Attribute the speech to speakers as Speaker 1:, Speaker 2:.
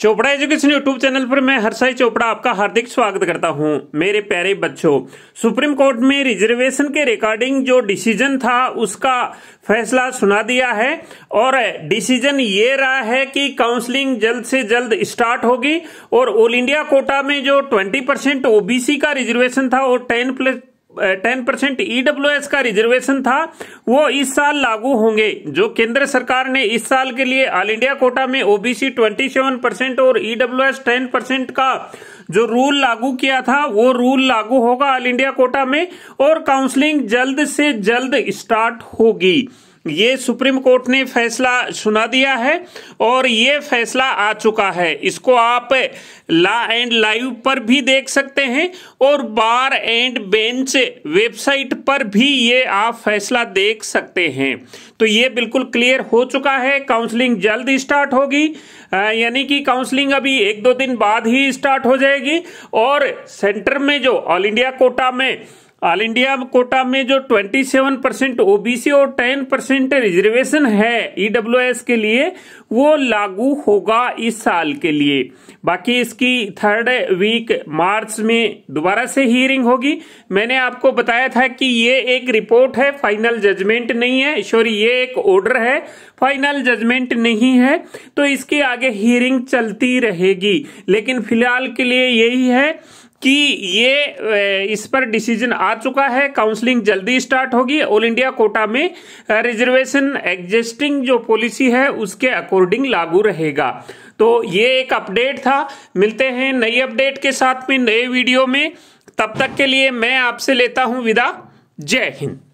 Speaker 1: Chopra education YouTube channel पर मैं हर्षाई चोपड़ा आपका हार्दिक स्वागत करता हूं मेरे प्यारे बच्चों सुप्रीम कोर्ट में रिजर्वेशन के रिकॉर्डिंग जो डिसीजन था उसका फैसला सुना दिया है और डिसीजन ये रहा है कि काउंसलिंग जल्द से जल्द स्टार्ट होगी और ऑल इंडिया कोटा में जो 20 परसेंट ओबीसी का रिजर्वेशन था और 10 प्लस टेन परसेंट ईडब्ल्यूएस का रिजर्वेशन था वो इस साल लागू होंगे जो केंद्र सरकार ने इस साल के लिए ऑल इंडिया कोटा में ओबीसी ट्वेंटी सेवन परसेंट और एस टेन परसेंट का जो रूल लागू किया था वो रूल लागू होगा ऑल इंडिया कोटा में और काउंसलिंग जल्द से जल्द स्टार्ट होगी ये सुप्रीम कोर्ट ने फैसला सुना दिया है और ये फैसला आ चुका है इसको आप ला एंड लाइव पर भी देख सकते हैं और बार एंड बेंच वेबसाइट पर भी ये आप फैसला देख सकते हैं तो ये बिल्कुल क्लियर हो चुका है काउंसलिंग जल्द स्टार्ट होगी यानी कि काउंसलिंग अभी एक दो दिन बाद ही स्टार्ट हो जाएगी और सेंटर में जो ऑल इंडिया कोटा में ऑल इंडिया कोटा में जो 27 परसेंट ओबीसी और 10 परसेंट रिजर्वेशन है ईडब्ल्यू e के लिए वो लागू होगा इस साल के लिए बाकी इसकी थर्ड वीक मार्च में दोबारा से हियरिंग होगी मैंने आपको बताया था कि ये एक रिपोर्ट है फाइनल जजमेंट नहीं है सॉरी ये एक ऑर्डर है फाइनल जजमेंट नहीं है तो इसके आगे हियरिंग चलती रहेगी लेकिन फिलहाल के लिए यही है कि ये इस पर डिसीजन आ चुका है काउंसलिंग जल्दी स्टार्ट होगी ऑल इंडिया कोटा में रिजर्वेशन एग्जिस्टिंग जो पॉलिसी है उसके अकॉर्डिंग लागू रहेगा तो ये एक अपडेट था मिलते हैं नई अपडेट के साथ में नए वीडियो में तब तक के लिए मैं आपसे लेता हूं विदा जय हिंद